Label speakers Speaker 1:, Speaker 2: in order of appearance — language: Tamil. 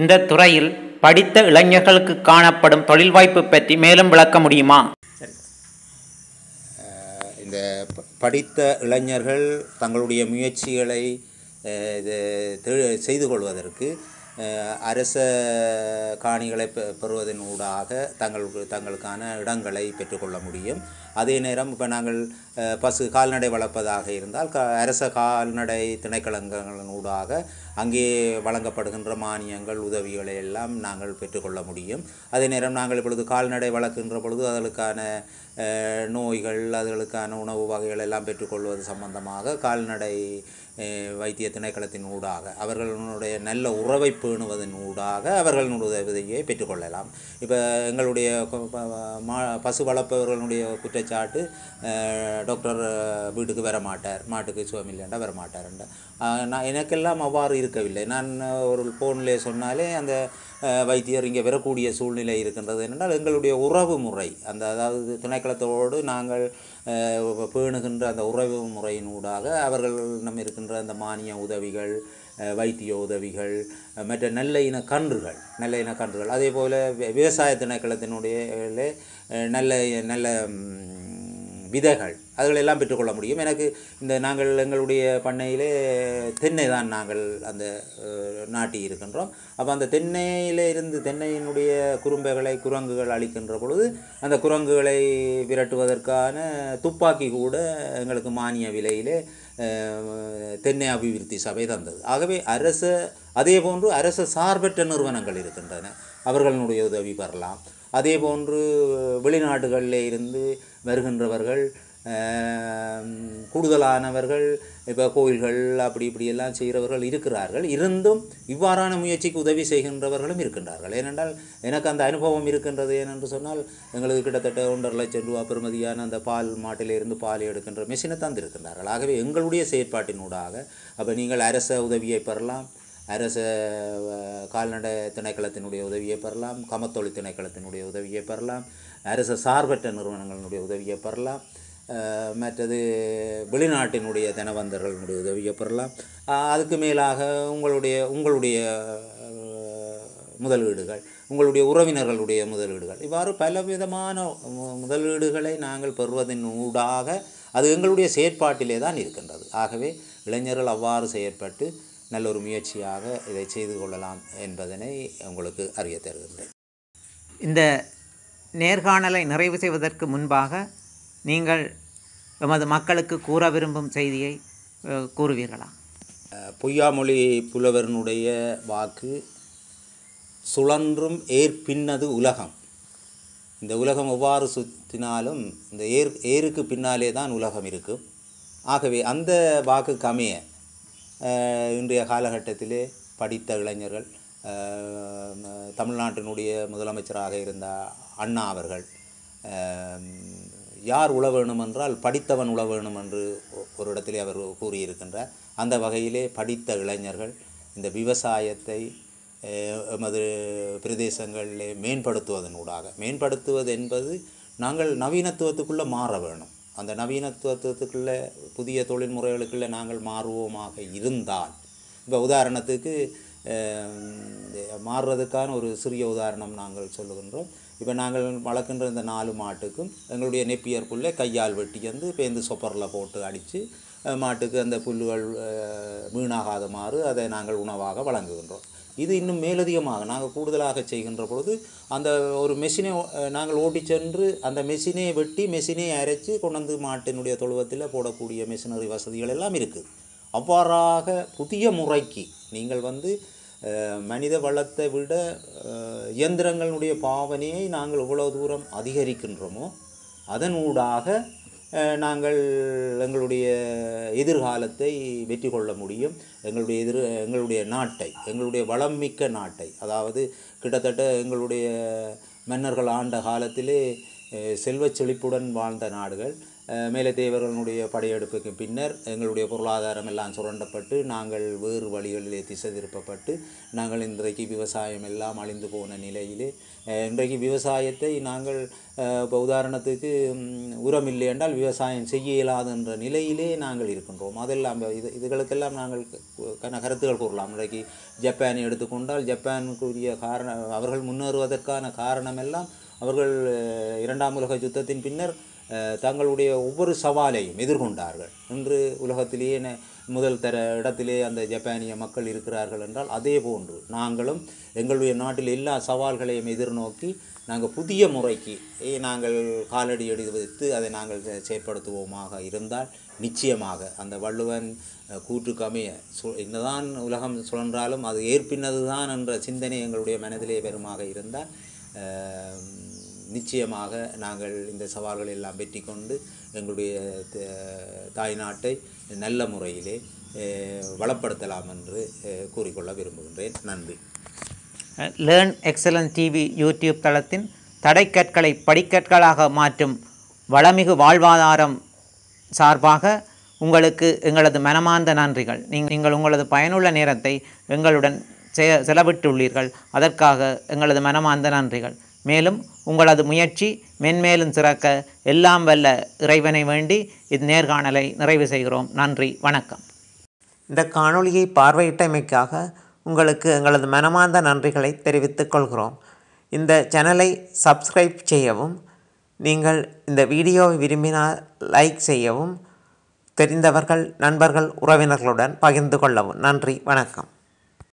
Speaker 1: இந்த துறையில் படித்த இளைஞர்களுக்கு காணப்படும் தொழில் வாய்ப்பு பற்றி மேலும் விளக்க முடியுமா
Speaker 2: இந்த படித்த இளைஞர்கள் தங்களுடைய முயற்சிகளை செய்து கொள்வதற்கு அரச காணிகளை பெறுவதன் ஊடாக தங்களுக்கு தங்களுக்கான இடங்களை பெற்றுக்கொள்ள முடியும் அதே நேரம் இப்போ நாங்கள் பசு கால்நடை வளர்ப்பதாக இருந்தால் க அரச கால்நடை திணைக்களங்களின் ஊடாக அங்கே வழங்கப்படுகின்ற மானியங்கள் உதவிகளை எல்லாம் நாங்கள் பெற்றுக்கொள்ள முடியும் அதே நேரம் நாங்கள் இப்பொழுது கால்நடை வளர்க்கின்ற பொழுது அதற்கான நோய்கள் அதுகளுக்கான உணவு வகைகள் எல்லாம் பெற்றுக்கொள்வது சம்பந்தமாக கால்நடை வைத்திய திணைக்களத்தின் ஊடாக அவர்களுடைய நல்ல உறவை பேணுவதன் ஊடாக அவர்களுடைய உதவியை பெற்றுக்கொள்ளலாம் இப்போ எங்களுடைய மா பசு வளர்ப்பவர்களுடைய குற்றச்சாட்டு டாக்டர் வீட்டுக்கு வர மாட்டார் மாட்டுக்கு சுகம் இல்லைண்டா வர மாட்டார்ண்டா நான் எனக்கெல்லாம் அவ்வாறு இருக்கவில்லை நான் ஒரு ஃபோன்லேயே சொன்னாலே அந்த வைத்தியர் இங்கே வரக்கூடிய சூழ்நிலை இருக்கின்றது என்னென்னால் எங்களுடைய உறவு முறை அந்த அதாவது திணைக்களத்தோடு நாங்கள் பேணுகின்ற அந்த உறவு முறையினூடாக நம்ம இருக்கின்ற அந்த மானிய உதவிகள் வைத்திய உதவிகள் மற்ற நல்ல இன கன்றுகள் நல்ல இன கன்றுகள் அதே போல் விவசாய திணைக்களத்தினுடைய நல்ல நல்ல விதைகள் அதுகளெல்லாம் பெற்றுக்கொள்ள முடியும் எனக்கு இந்த நாங்கள் எங்களுடைய பண்ணையிலே தென்னை தான் நாங்கள் அந்த நாட்டி இருக்கின்றோம் அப்போ அந்த தென்னையிலே இருந்து தென்னையினுடைய குறும்பைகளை குரங்குகள் அளிக்கின்ற பொழுது அந்த குரங்குகளை விரட்டுவதற்கான துப்பாக்கி கூட எங்களுக்கு மானிய விலையிலே தென்னை அபிவிருத்தி சபை தந்தது ஆகவே அரச அதே போன்று அரச சார்பற்ற நிறுவனங்கள் இருக்கின்றன அவர்களுடைய உதவி பெறலாம் அதேபோன்று வெளிநாடுகளில் இருந்து வருகின்றவர்கள் கூடுதலானவர்கள் இப்போ கோயில்கள் அப்படி இப்படியெல்லாம் செய்கிறவர்கள் இருக்கிறார்கள் இருந்தும் இவ்வாறான முயற்சிக்கு உதவி செய்கின்றவர்களும் இருக்கின்றார்கள் ஏனென்றால் எனக்கு அந்த அனுபவம் இருக்கின்றது ஏனென்று சொன்னால் எங்களுக்கு கிட்டத்தட்ட ஒன்றரை லட்சம் ரூபா பெறுமதியான அந்த பால் மாட்டிலிருந்து பால் எடுக்கின்ற மிஷினை தந்திருக்கின்றார்கள் ஆகவே எங்களுடைய செயற்பாட்டினூடாக அப்போ நீங்கள் அரச உதவியை பெறலாம் அரச கால்நடை திணைக்களத்தினுடைய உதவியை பெறலாம் கமத்தொழில் திணைக்களத்தினுடைய உதவியை பெறலாம் அரச சார்பற்ற நிறுவனங்களினுடைய உதவியை பெறலாம் மற்றது வெளிநாட்டினுடைய தினவந்தர்களுடைய உதவியை பெறலாம் அதுக்கு மேலாக உங்களுடைய உங்களுடைய முதலீடுகள் உங்களுடைய உறவினர்களுடைய முதலீடுகள் இவ்வாறு பல விதமான முதலீடுகளை நாங்கள் பெறுவதன் ஊடாக அது எங்களுடைய செயற்பாட்டிலே தான் இருக்கின்றது ஆகவே இளைஞர்கள் அவ்வாறு செயற்பட்டு நல்ல ஒரு முயற்சியாக இதை செய்து கொள்ளலாம் என்பதனை உங்களுக்கு அறிய தருகின்றேன்
Speaker 1: இந்த நேர்காணலை நிறைவு செய்வதற்கு முன்பாக நீங்கள் எமது மக்களுக்கு கூற விரும்பும் செய்தியை கூறுவீர்களா
Speaker 2: பொய்யாமொழி புலவரனுடைய வாக்கு சுழன்றும் ஏர் பின்னது உலகம் இந்த உலகம் எவ்வாறு சுற்றினாலும் இந்த ஏர் ஏருக்கு பின்னாலே தான் உலகம் இருக்கும் ஆகவே அந்த வாக்கு கமைய இன்றைய காலகட்டத்திலே படித்த இளைஞர்கள் தமிழ்நாட்டினுடைய முதலமைச்சராக இருந்த அண்ணா அவர்கள் யார் உழ வேணுமென்றால் படித்தவன் உழ வேணும் என்று ஒரு இடத்திலே அவர் கூறியிருக்கின்றார் அந்த வகையிலே படித்த இளைஞர்கள் இந்த விவசாயத்தை எமது பிரதேசங்களில் மேம்படுத்துவதனூடாக மேம்படுத்துவது என்பது நாங்கள் நவீனத்துவத்துக்குள்ளே மாற வேணும் அந்த நவீனத்துவத்துக்குள்ளே புதிய தொழில் நாங்கள் மாறுவோமாக இருந்தால் இப்போ உதாரணத்துக்கு மாறுறதுக்கான ஒரு சிறிய உதாரணம் நாங்கள் சொல்லுகின்றோம் இப்போ நாங்கள் வளர்க்கின்ற இந்த நாலு மாட்டுக்கும் எங்களுடைய நெப்பியர் புல்லை கையால் வெட்டி வந்து இப்போ இந்த சொப்பரில் போட்டு அடித்து மாட்டுக்கு அந்த புல்லுகள் வீணாகாத மாறு அதை நாங்கள் உணவாக வழங்குகின்றோம் இது இன்னும் மேலதிகமாக நாங்கள் கூடுதலாக செய்கின்ற பொழுது அந்த ஒரு மெஷினை நாங்கள் ஓட்டி சென்று அந்த மெஷினை வெட்டி மெஷினை அரைச்சி கொண்டாந்து மாட்டினுடைய தொழுவத்தில் போடக்கூடிய மிஷினரி வசதிகள் எல்லாம் இருக்குது அவ்வாறாக புதிய முறைக்கு நீங்கள் வந்து மனித வளத்தை விட இயந்திரங்களுடைய பாவனையை நாங்கள் இவ்வளோ தூரம் அதிகரிக்கின்றோமோ அதனூடாக நாங்கள் எங்களுடைய எதிர்காலத்தை வெற்றி கொள்ள முடியும் எங்களுடைய எதிர் எங்களுடைய நாட்டை எங்களுடைய வளம் மிக்க நாட்டை அதாவது கிட்டத்தட்ட எங்களுடைய மன்னர்கள் ஆண்ட காலத்திலே செல்வச் செழிப்புடன் வாழ்ந்த நாடுகள் மேலே தேவர்களுடைய படையெடுப்புக்கு பின்னர் எங்களுடைய பொருளாதாரம் எல்லாம் சுரண்டப்பட்டு நாங்கள் வேறு வழிகளிலே திசை திருப்பப்பட்டு நாங்கள் இன்றைக்கு விவசாயம் எல்லாம் அழிந்து போன நிலையிலே இன்றைக்கு விவசாயத்தை நாங்கள் இப்போ உதாரணத்துக்கு உரம் இல்லை என்றால் விவசாயம் செய்ய இயலாது என்ற நிலையிலே நாங்கள் இருக்கின்றோம் அதெல்லாம் இது இதுகளுக்கெல்லாம் நாங்கள் கருத்துக்கள் கூறலாம் இன்றைக்கு ஜப்பானை எடுத்துக்கொண்டால் ஜப்பானுக்குரிய காரணம் அவர்கள் முன்னேறுவதற்கான காரணமெல்லாம் அவர்கள் இரண்டாம் உலக யுத்தத்தின் பின்னர் தங்களுடைய ஒவ்வொரு சவாலையும் எதிர்கொண்டார்கள் இன்று உலகத்திலேயே முதல் தர இடத்திலே அந்த ஜப்பானிய மக்கள் இருக்கிறார்கள் என்றால் அதே போன்று நாங்களும் எங்களுடைய நாட்டில் எல்லா சவால்களையும் எதிர்நோக்கி நாங்கள் புதிய முறைக்கு நாங்கள் காலடி எடுத்து அதை நாங்கள் செயற்படுத்துவோமாக இருந்தால் நிச்சயமாக அந்த வள்ளுவன் கூற்றுக்கு அமைய சு என்னதான் உலகம் சுழன்றாலும் அது ஏற்பின்னது தான் என்ற சிந்தனை எங்களுடைய மனதிலே பெருமாக இருந்தால் நிச்சயமாக நாங்கள் இந்த சவால்களை எல்லாம் வெற்றி கொண்டு எங்களுடைய தாய்நாட்டை நல்ல முறையிலே வளப்படுத்தலாம் என்று கூறிக்கொள்ள விரும்புகின்றேன் நன்றி
Speaker 1: லேர்ன் எக்ஸலன்ஸ் டிவி யூடியூப் தளத்தின் தடைக்கற்களை படிக்கற்களாக மாற்றும் வளமிகு வாழ்வாதாரம் சார்பாக உங்களுக்கு எங்களது மனமார்ந்த நன்றிகள் நீங்கள் உங்களது பயனுள்ள நேரத்தை எங்களுடன் செ செலவிட்டுள்ளீர்கள் அதற்காக எங்களது மனமார்ந்த நன்றிகள் மேலும் உங்களது முயற்சி மென்மேலும் சிறக்க எல்லாம் வல்ல இறைவனை வேண்டி இது நேர்காணலை நிறைவு செய்கிறோம் நன்றி வணக்கம் இந்த காணொளியை பார்வையிட்டமைக்காக உங்களுக்கு எங்களது மனமார்ந்த நன்றிகளை தெரிவித்துக் கொள்கிறோம் இந்த சேனலை சப்ஸ்கிரைப் செய்யவும் நீங்கள் இந்த வீடியோவை விரும்பினால் லைக் செய்யவும் தெரிந்தவர்கள் நண்பர்கள் உறவினர்களுடன் பகிர்ந்து கொள்ளவும் நன்றி வணக்கம்